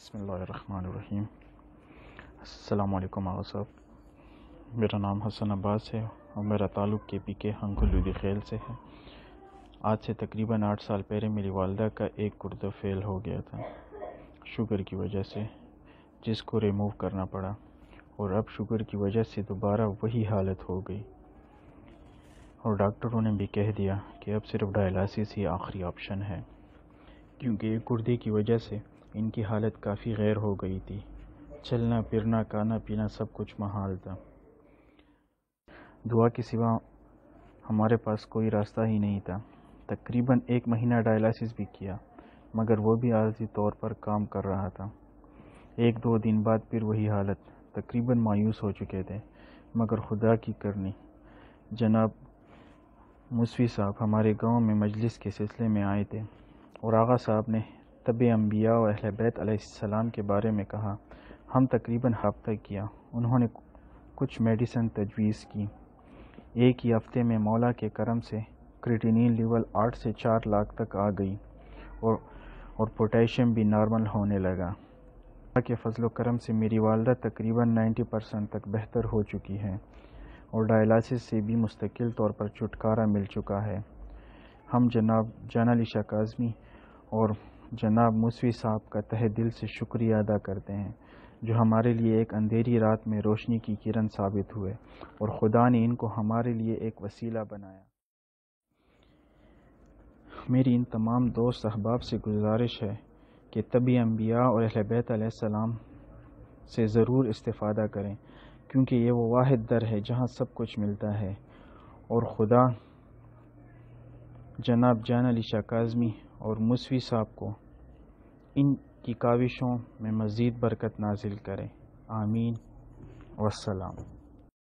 बसमीम अल्लाम आगा साहब मेरा नाम हसन अब्बास है और मेरा ताल्लुक़ के पी के हंगुलूदी खेल से है आज से तकरीबन आठ साल पहले मेरी वालदा का एक कुर्दा फेल हो गया था शुगर की वजह से जिसको रिमूव करना पड़ा और अब शुगर की वजह से दोबारा वही हालत हो गई और डॉक्टरों ने भी कह दिया कि अब सिर्फ डायलिसिस ही आखिरी ऑप्शन है क्योंकि एक गुर्दे की वजह से इनकी हालत काफ़ी गैर हो गई थी चलना फिरना खाना पीना सब कुछ महाल था दुआ के सिवा हमारे पास कोई रास्ता ही नहीं था तकरीबन एक महीना डायलिसिस भी किया मगर वो भी आर्जी तौर पर काम कर रहा था एक दो दिन बाद फिर वही हालत तकरीबन मायूस हो चुके थे मगर खुदा की करनी जनाब मुसवी साहब हमारे गांव में मजलिस के सिलसिले में आए थे और आगा साहब ने तब अम्बिया और अहल बैत के बारे में कहा हम तकरीबन हफ्ता किया उन्होंने कुछ मेडिसन तजवीज़ की एक ही हफ़्ते में मौला के करम से क्रिटिनिन लेवल आठ से चार लाख तक आ गई और और पोटेशियम भी नॉर्मल होने लगा के फजल करम से मेरी वालदा तकरीबन 90 परसेंट तक बेहतर हो चुकी है और डायलिसिस से भी मुस्तकिल तौर पर छुटकारा मिल चुका है हम जनाब जाना अली काजमी और जनाब मूसवी साहब का तहे दिल से शुक्रिया अदा करते हैं जो हमारे लिए एक अंधेरी रात में रोशनी की किरण साबित हुए और ख़ुदा ने इनको हमारे लिए एक वसीला बनाया मेरी इन तमाम दोस्त अहबाब से गुजारिश है कि तभी अम्बिया और आसमाम से ज़रूर इस्ता करें क्योंकि ये वो वाद दर है जहाँ सब कुछ मिलता है और ख़ुदा जनाब जान अली शाह काजमी और मुसवी साहब को इन की काविशों में मज़ीद बरकत नाजिल करें आमीन वसलाम